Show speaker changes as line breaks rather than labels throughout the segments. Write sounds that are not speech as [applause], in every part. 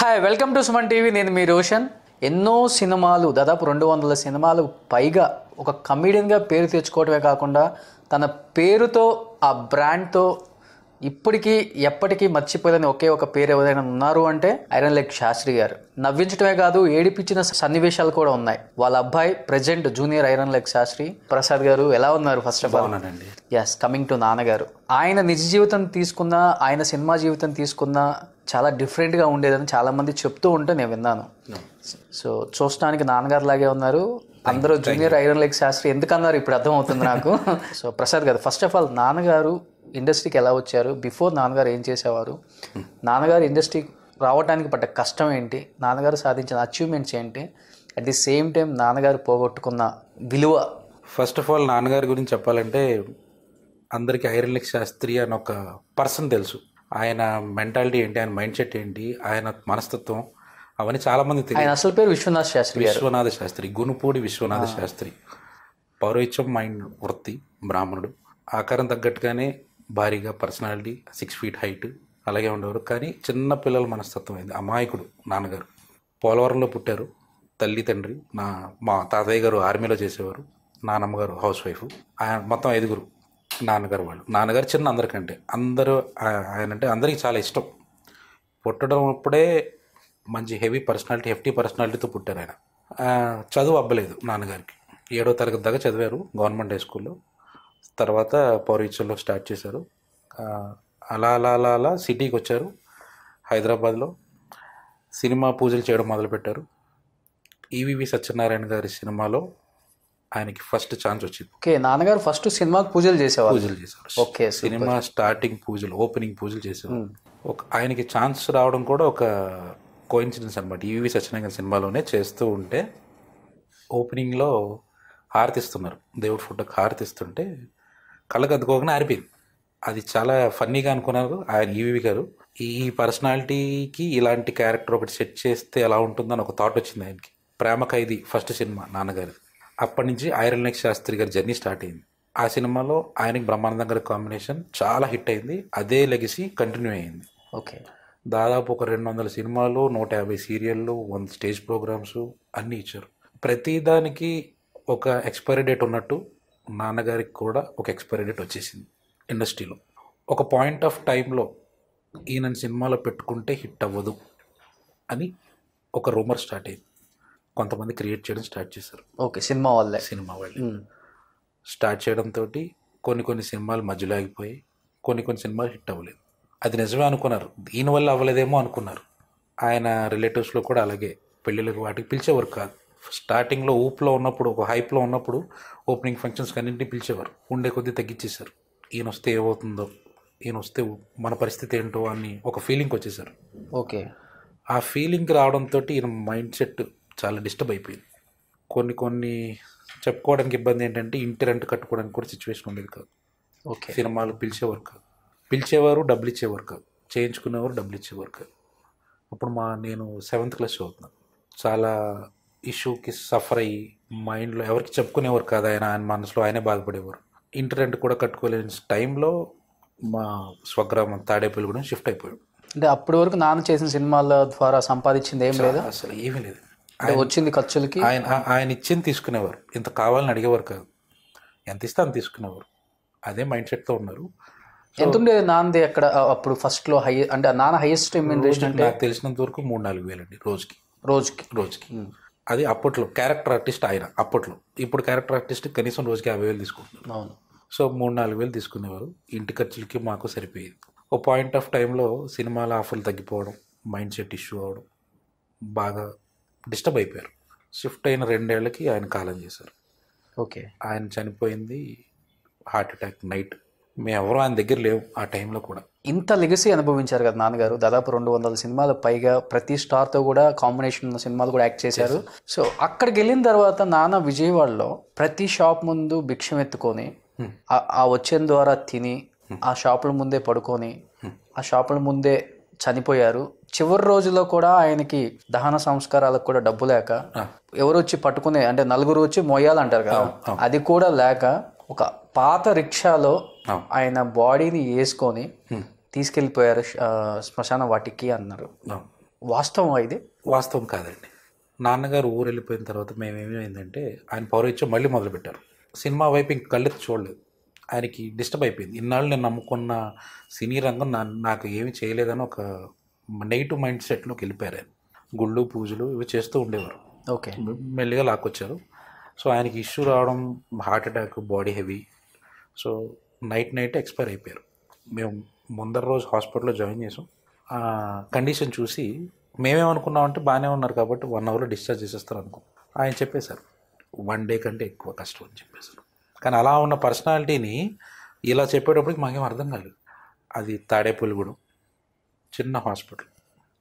Hi welcome to Suman TV నేను మీ రోషన్ ఎన్నో సినిమాలు దాదాపు రెండు వందల సినిమాలు పైగా ఒక కమీడియన్గా పేరు తెచ్చుకోవటమే కాకుండా తన పేరుతో ఆ బ్రాండ్తో ఇప్పటికీ ఎప్పటికీ మర్చిపోలేని ఒకే ఒక పేరు ఎవరైనా ఉన్నారు అంటే ఐరన్ లెగ్ శాస్త్రి గారు నవ్వించడమే కాదు ఏడిపించిన సన్నివేశాలు కూడా ఉన్నాయి వాళ్ళ అబ్బాయి present junior iron leg Shastri Prasad గారు ఎలా ఉన్నారు first of all yes coming to నాన్నగారు ఆయన నిజ జీవితం తీసుకున్న ఆయన సినిమా జీవితం తీసుకున్న చాలా డిఫరెంట్గా ఉండేదని చాలామంది చెప్తూ ఉంటే నేను విన్నాను సో చూడడానికి నాన్నగారు లాగే ఉన్నారు అందరూ జూనియర్ ఐరన్ లెగ్ శాస్త్రి ఎందుకన్నారు ఇప్పుడు అర్థం అవుతుంది నాకు సో [laughs] ప్రసాద్ గారు ఫస్ట్ ఆఫ్ ఆల్ నాన్నగారు ఇండస్ట్రీకి ఎలా వచ్చారు బిఫోర్ నాన్నగారు ఏం చేసేవారు నాన్నగారు ఇండస్ట్రీ రావడానికి పడ్డ కష్టం ఏంటి నాన్నగారు సాధించిన అచీవ్మెంట్స్ ఏంటి అట్ ది సేమ్ టైం నాన్నగారు పోగొట్టుకున్న
విలువ ఫస్ట్ ఆఫ్ ఆల్ నాన్నగారి గురించి చెప్పాలంటే అందరికీ ఐరన్లిక్ శాస్త్రి అని ఒక పర్సన్ తెలుసు ఆయన మెంటాలిటీ ఏంటి ఆయన మైండ్ సెట్ ఏంటి ఆయన మనస్తత్వం అవన్నీ చాలామంది తెలియదు అసలు
పేరు విశ్వనాథ శాస్త్రి విశ్వనాథ
శాస్త్రి గునుపూడి విశ్వనాథ శాస్త్రి పౌరోహిత్యం మైండ్ వృత్తి బ్రాహ్మణుడు ఆకారం తగ్గట్టుగానే భారీగా పర్సనాలిటీ సిక్స్ ఫీట్ హైట్ అలాగే ఉండేవారు కానీ చిన్న పిల్లల మనస్తత్వం అయింది అమాయకుడు నాన్నగారు పోలవరంలో పుట్టారు తల్లి తండ్రి నా మా తాతయ్య గారు ఆర్మీలో చేసేవారు నాన్నమ్మగారు హౌస్ వైఫ్ ఆయన మొత్తం ఐదుగురు నాన్నగారు వాళ్ళు నాన్నగారు చిన్న అందరికంటే అందరూ ఆయన అంటే అందరికీ చాలా ఇష్టం పుట్టడం అప్పుడే మంచి హెవీ పర్సనాలిటీ హెఫ్టీ పర్సనాలిటీతో పుట్టారు ఆయన చదువు అబ్బలేదు నాన్నగారికి ఏడో తరగతి దాకా చదివారు గవర్నమెంట్ హై స్కూల్లో తర్వాత పౌరీచర్లో స్టార్ట్ చేశారు అలా అలా అలా అలా సిటీకి వచ్చారు హైదరాబాద్లో సినిమా పూజలు చేయడం మొదలుపెట్టారు ఈవివి సత్యనారాయణ గారి సినిమాలో ఆయనకి ఫస్ట్ ఛాన్స్ వచ్చింది
ఓకే నాన్నగారు ఫస్ట్ సినిమాకి పూజలు చేసేవారు పూజలు
చేశారు ఓకే సినిమా స్టార్టింగ్ పూజలు ఓపెనింగ్ పూజలు చేసేవారు ఒక ఆయనకి ఛాన్స్ రావడం కూడా ఒక కోయిన్సిడెన్స్ అనమాట ఈవి సత్యనారాయణ సినిమాలోనే చేస్తూ ఉంటే ఓపెనింగ్లో హారతిస్తున్నారు దేవుడు ఫోటోకి హారతిస్తుంటే కళ్ళకు అద్దుకోకుండా ఆరిపోయింది అది చాలా ఫన్నీగా అనుకున్నారు ఆయన ఈవీవి గారు ఈ పర్సనాలిటీకి ఇలాంటి క్యారెక్టర్ ఒకటి సెట్ చేస్తే ఎలా ఉంటుందని ఒక థాట్ వచ్చింది ఆయనకి ప్రేమ ఖైదీ ఫస్ట్ సినిమా నాన్నగారి అప్పటి నుంచి ఐరల్నెక్ శాస్త్రి గారి జర్నీ స్టార్ట్ అయింది ఆ సినిమాలో ఆయనకి బ్రహ్మానందం గారి కాంబినేషన్ చాలా హిట్ అయింది అదే లెగసీ కంటిన్యూ అయింది ఓకే దాదాపు ఒక రెండు వందల సినిమాలు నూట యాభై సీరియళ్ళు వంద స్టేజ్ ప్రోగ్రామ్స్ అన్నీ ఇచ్చారు ప్రతిదానికి ఒక ఎక్స్పైరీ డేట్ ఉన్నట్టు నాన్నగారికి కూడా ఒక ఎక్స్పైరీ డేట్ వచ్చేసింది ఇండస్ట్రీలో ఒక పాయింట్ ఆఫ్ టైంలో ఈయన సినిమాలో పెట్టుకుంటే హిట్ అవ్వదు అని ఒక రూమర్ స్టార్ట్ అయింది కొంతమంది క్రియేట్ చేయడం స్టార్ట్ చేశారు ఓకే సినిమా వాళ్ళే సినిమా వాళ్ళే స్టార్ట్ చేయడంతో కొన్ని కొన్ని సినిమాలు మధ్యలో ఆగిపోయి కొన్ని కొన్ని సినిమాలు హిట్ అవ్వలేదు అది నిజమే అనుకున్నారు దీనివల్ల అవ్వలేదేమో అనుకున్నారు ఆయన రిలేటివ్స్లో కూడా అలాగే పెళ్ళిళ్ళకి వాటికి పిలిచేవారు కాదు స్టార్టింగ్లో ఊపులో ఉన్నప్పుడు ఒక హైప్లో ఉన్నప్పుడు ఓపెనింగ్ ఫంక్షన్స్ అన్నింటినీ పిలిచేవారు ఉండే కొద్దీ తగ్గించేశారు ఈయన వస్తే ఏమవుతుందో ఈయన వస్తే మన పరిస్థితి ఏంటో అని ఒక ఫీలింగ్ వచ్చేసారు ఓకే ఆ ఫీలింగ్ రావడంతో ఈయన మైండ్ సెట్ చాలా డిస్టర్బ్ అయిపోయింది కొన్ని కొన్ని చెప్పుకోవడానికి ఇబ్బంది ఏంటంటే ఇంటి రెంట్ కట్టుకోవడానికి కూడా సిచ్యువేషన్ ఉండేది కాదు ఓకే సినిమాలు పిలిచేవారు కాదు పిలిచేవారు డబ్బులు ఇచ్చేవారు కాదు చేయించుకునేవారు డబ్బులు ఇచ్చేవారు కాదు అప్పుడు మా నేను సెవెంత్ క్లాస్ చదువుతున్నాను చాలా ఇష్యూకి సఫర్ అయ్యి మైండ్లో ఎవరికి చెప్పుకునేవారు కాదు ఆయన ఆయన మనసులో ఆయనే బాధపడేవారు ఇంటర్నెట్ కూడా కట్టుకోలేని టైంలో మా స్వగ్రామం తాడేపల్లి కూడా షిఫ్ట్ అయిపోయాడు
అంటే అప్పటి వరకు నాన్న చేసిన సినిమాల ద్వారా సంపాదించింది ఏం లేదు అసలు ఏమీ లేదు వచ్చింది ఖర్చులకి ఆయన
ఆయన ఇచ్చింది తీసుకునేవారు ఇంత కావాలని అడిగేవారు కాదు ఎంత ఇస్తే అంత తీసుకునేవారు అదే మైండ్ సెట్తో ఉన్నారు ఎంత
ఉండేది నాన్నది అక్కడ అప్పుడు ఫస్ట్లో హై అంటే నాన్న హైయెస్ట్ ఇమ్యూనరేషన్ అంటే నాకు
తెలిసినంత వరకు మూడు నాలుగు వేలు అండి రోజుకి రోజుకి రోజుకి అది అప్పట్లో క్యారెక్టర్ ఆర్టిస్ట్ ఆయన అప్పట్లో ఇప్పుడు క్యారెక్టర్ ఆర్టిస్ట్ కనీసం రోజుకి యాభై వేలు తీసుకుంటున్నారు అవును సో మూడు నాలుగు వేలు తీసుకునేవారు ఇంటి ఖర్చులకి మాకు సరిపోయేది ఓ పాయింట్ ఆఫ్ టైంలో సినిమాల ఆఫర్లు తగ్గిపోవడం మైండ్ సెట్ ఇష్యూ అవడం బాగా డిస్టర్బ్ అయిపోయారు షిఫ్ట్ అయిన రెండేళ్లకి ఆయన కాలం చేశారు
ఓకే ఆయన చనిపోయింది హార్ట్ అటాక్ నైట్ మేము ఎవరో ఆయన దగ్గర లేవు ఆ టైంలో కూడా ఇంత లెగసీ అనుభవించారు కదా నాన్నగారు దాదాపు రెండు వందల సినిమాలు పైగా ప్రతి స్టార్తో కూడా కాంబినేషన్ ఉన్న సినిమాలు కూడా యాక్ట్ చేశారు సో అక్కడికి వెళ్ళిన తర్వాత నాన్న విజయవాడలో ప్రతి షాప్ ముందు భిక్షం ఎత్తుకొని hmm. ఆ వచ్చిన ద్వారా తిని hmm. ఆ షాపుల ముందే పడుకొని hmm. ఆ షాపుల ముందే చనిపోయారు చివరి రోజులో కూడా ఆయనకి దహన సంస్కారాలకు కూడా డబ్బు లేక ah. ఎవరు వచ్చి పట్టుకునే అంటే నలుగురు వచ్చి మొయ్యాలంటారు కదా ah, ah. అది కూడా లేక ఒక పాత రిక్షాలో ఆయన బాడీని వేసుకొని తీసుకెళ్ళిపోయారు శ్మశాన వాటికి అన్నారు వాస్తవం ఇది వాస్తవం కాదండి
నాన్నగారు ఊరు వెళ్ళిపోయిన తర్వాత మేమేమైందంటే ఆయన పౌరహిత్యం మళ్ళీ మొదలుపెట్టారు సినిమా వైపు ఇంక కళ్ళెత్తి చూడలేదు ఆయనకి డిస్టర్బ్ అయిపోయింది ఇన్నాళ్ళు నేను నమ్ముకున్న సినీ రంగం నా నాకు ఏమి చేయలేదని ఒక నెగిటివ్ మైండ్ సెట్లోకి వెళ్ళిపోయారు ఆయన గుళ్ళు పూజలు ఇవి చేస్తూ ఉండేవారు ఓకే మెల్లిగా లాక్కొచ్చారు సో ఆయనకి ఇష్యూ రావడం heart attack body heavy so night night expire అయిపోయారు మేము ముందర రోజు హాస్పిటల్లో జాయిన్ చేసాం కండిషన్ చూసి మేమేమనుకున్నామంటే బాగానే ఉన్నారు కాబట్టి వన్ అవర్లో డిశ్చార్జ్ చేసేస్తారు అనుకో ఆయన చెప్పేశారు వన్ డే కంటే ఎక్కువ కష్టం అని చెప్పేశారు కానీ అలా ఉన్న పర్సనాలిటీని ఇలా చెప్పేటప్పటికి మాకేం అర్థం కాలేదు అది తాడేపల్లిగూడెం చిన్న హాస్పిటల్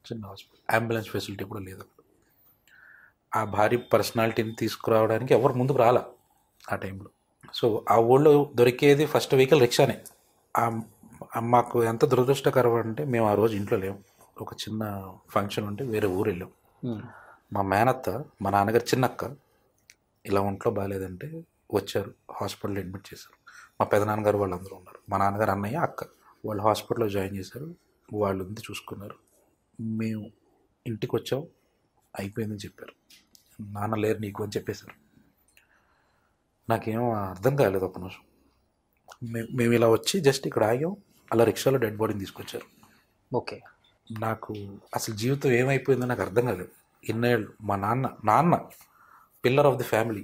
చిన్న హాస్పిటల్ అంబులెన్స్ ఫెసిలిటీ కూడా లేదు ఆ భారీ పర్సనాలిటీని తీసుకురావడానికి ఎవరు ముందుకు రాలా ఆ టైంలో సో ఆ ఊళ్ళో దొరికేది ఫస్ట్ వెహికల్ రిక్షానే మాకు ఎంత దురదృష్టకరం అంటే మేము ఆ రోజు ఇంట్లో లేము ఒక చిన్న ఫంక్షన్ ఉంటే వేరే ఊరు వెళ్ళాం మా మేనత్త మా నాన్నగారు చిన్నక్క ఇలా ఒంట్లో బాగాలేదంటే వచ్చారు హాస్పిటల్లో అడ్మిట్ చేశారు మా పెదనాన్నగారు వాళ్ళందరూ ఉన్నారు మా నాన్నగారు అన్నయ్య అక్క వాళ్ళు హాస్పిటల్లో జాయిన్ చేశారు వాళ్ళు ఉంది చూసుకున్నారు మేము ఇంటికి వచ్చాం అయిపోయిందని చెప్పారు నాన్న లేరు నీకు అని చెప్పేశారు నాకేం అర్థం కాలేదు ఒక నిమిషం మేము ఇలా వచ్చి జస్ట్ ఇక్కడ ఆగాం అలా రిక్షాలో డెడ్ బాడీని తీసుకొచ్చారు ఓకే నాకు అసలు జీవితం ఏమైపోయిందో నాకు అర్థం కాలేదు ఎన్నేళ్ళు మా నాన్న నాన్న పిల్లర్ ఆఫ్ ది ఫ్యామిలీ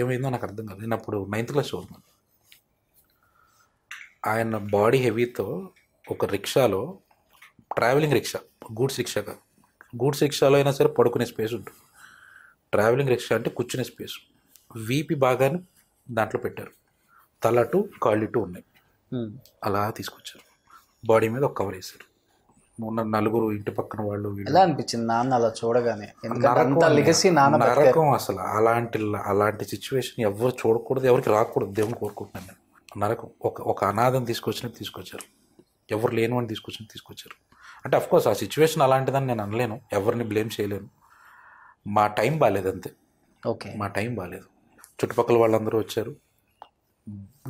ఏమైందో నాకు అర్థం కాదు నేను అప్పుడు నైన్త్ క్లాస్ చదువుతున్నాను ఆయన బాడీ హెవీతో ఒక రిక్షాలో ట్రావెలింగ్ రిక్షా గూడ్స్ రిక్షాగా గూడ్స్ రిక్షాలో అయినా సరే పడుకునే స్పేస్ ఉంటుంది ట్రావెలింగ్ రిక్షా అంటే కూర్చునే స్పేస్ వీపి భాగాన్ని దాంట్లో పెట్టారు తల అటు కాళ్ళు ఇటు ఉన్నాయి అలా తీసుకొచ్చారు బాడీ మీద ఒక కవర్ వేశారు నలుగురు ఇంటి పక్కన వాళ్ళు ఎలా
అనిపించింది నాన్న అలా చూడగానే నరకం
అసలు అలాంటి అలాంటి సిచ్యువేషన్ ఎవరు చూడకూడదు ఎవరికి రాకూడదు దేవుని కోరుకుంటున్నాను నరకం ఒక ఒక అనాథం తీసుకొచ్చిన తీసుకొచ్చారు ఎవరు అని తీసుకొచ్చిన తీసుకొచ్చారు అంటే కోర్స్ ఆ సిచ్యువేషన్ అలాంటిదని నేను అనలేను ఎవరిని బ్లేమ్ చేయలేను మా టైం బాగాలేదు అంతే ఓకే మా టైం బాగాలేదు చుట్టుపక్కల వాళ్ళందరూ వచ్చారు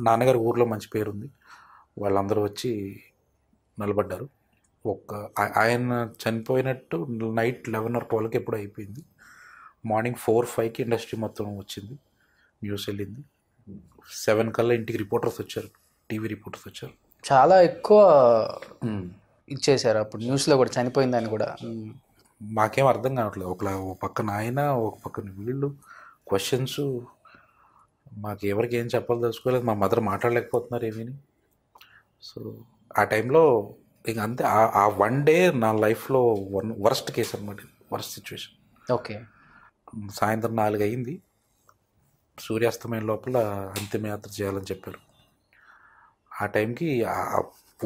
నాన్నగారి ఊర్లో మంచి పేరుంది వాళ్ళందరూ వచ్చి నిలబడ్డారు ఒక్క ఆయన చనిపోయినట్టు నైట్ లెవెన్ ఆర్ ట్వెల్వ్కి ఎప్పుడు అయిపోయింది మార్నింగ్ ఫోర్ ఫైవ్కి ఇండస్ట్రీ మొత్తం వచ్చింది న్యూస్ వెళ్ళింది సెవెన్ కల్లా ఇంటికి రిపోర్టర్స్ వచ్చారు టీవీ రిపోర్టర్స్ వచ్చారు
చాలా ఎక్కువ ఇచ్చేసారు అప్పుడు న్యూస్లో కూడా చనిపోయిందని కూడా
మాకేం అర్థం కావట్లేదు ఒక ఒక పక్కన ఆయన ఒక పక్కన వీళ్ళు క్వశ్చన్స్ మాకు ఎవరికి ఏం చెప్పాలి తెలుసుకోలేదు మా మదర్ మాట్లాడలేకపోతున్నారు ఏమీ సో ఆ టైంలో ఇంక అంతే ఆ వన్ డే నా లైఫ్లో వన్ వర్స్ట్ కేసు అనమాట వర్స్ట్ సిచ్యువేషన్ ఓకే సాయంత్రం నాలుగు అయింది సూర్యాస్తమయం లోపల అంతిమయాత్ర చేయాలని చెప్పారు ఆ టైంకి ఆ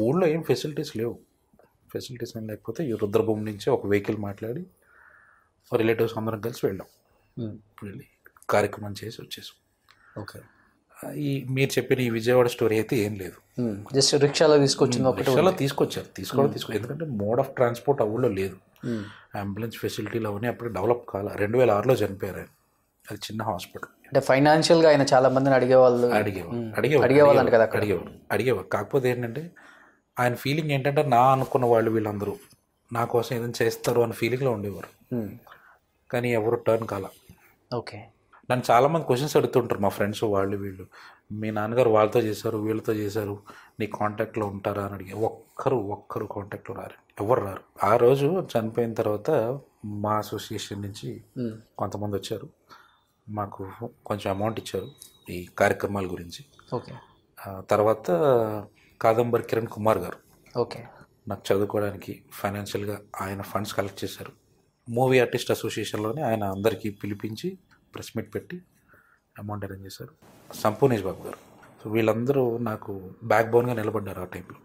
ఊళ్ళో ఏం ఫెసిలిటీస్ లేవు ఫెసిలిటీస్ ఏం లేకపోతే ఈ రుద్రభూమి నుంచి ఒక వెహికల్ మాట్లాడి రిలేటివ్స్ అందరం కలిసి వెళ్ళాం వెళ్ళి కార్యక్రమం చేసి వచ్చేసాం ఓకే ఈ మీరు చెప్పిన ఈ విజయవాడ స్టోరీ అయితే ఏం లేదు
జస్ట్ రిక్షాలో తీసుకొచ్చింది ఒకటి రిక్షాలో తీసుకొచ్చారు తీసుకోవడం తీసుకో
ఎందుకంటే మోడ్ ఆఫ్ ట్రాన్స్పోర్ట్ ఊళ్ళో లేదు అంబులెన్స్ ఫెసిలిటీలు అవన్నీ అప్పుడు డెవలప్ కాలే రెండు వేల ఆరులో చనిపోయారు అది చిన్న హాస్పిటల్
అంటే ఫైనాన్షియల్గా ఆయన చాలా మందిని అడిగేవాళ్ళు అడిగేవాళ్ళు
అడిగేవాళ్ళు అడిగేవాళ్ళు కదా అడిగేవారు అడిగేవారు కాకపోతే ఏంటంటే ఆయన ఫీలింగ్ ఏంటంటే నా అనుకున్న వాళ్ళు వీళ్ళందరూ నా కోసం ఏదైనా చేస్తారు అనే ఫీలింగ్లో ఉండేవారు కానీ ఎవరు టర్న్ కాల ఓకే నన్ను చాలామంది క్వశ్చన్స్ అడుగుతుంటారు మా ఫ్రెండ్స్ వాళ్ళు వీళ్ళు మీ నాన్నగారు వాళ్ళతో చేశారు వీళ్ళతో చేశారు నీ కాంటాక్ట్లో ఉంటారా అని అడిగి ఒక్కరు ఒక్కరు కాంటాక్ట్లో రారు ఎవరు రారు ఆ రోజు చనిపోయిన తర్వాత మా అసోసియేషన్ నుంచి కొంతమంది వచ్చారు మాకు కొంచెం అమౌంట్ ఇచ్చారు ఈ కార్యక్రమాల గురించి ఓకే తర్వాత కాదంబరి కిరణ్ కుమార్ గారు ఓకే నాకు చదువుకోవడానికి ఫైనాన్షియల్గా ఆయన ఫండ్స్ కలెక్ట్ చేశారు మూవీ ఆర్టిస్ట్ అసోసియేషన్లోనే ఆయన అందరికీ పిలిపించి ప్రెస్ మీట్ పెట్టి అమౌంట్
అరేంజ్ చేశారు సంపూర్ణేష్ బాబు గారు సో వీళ్ళందరూ నాకు బ్యాక్ బోన్గా నిలబడ్డారు ఆ టైంలో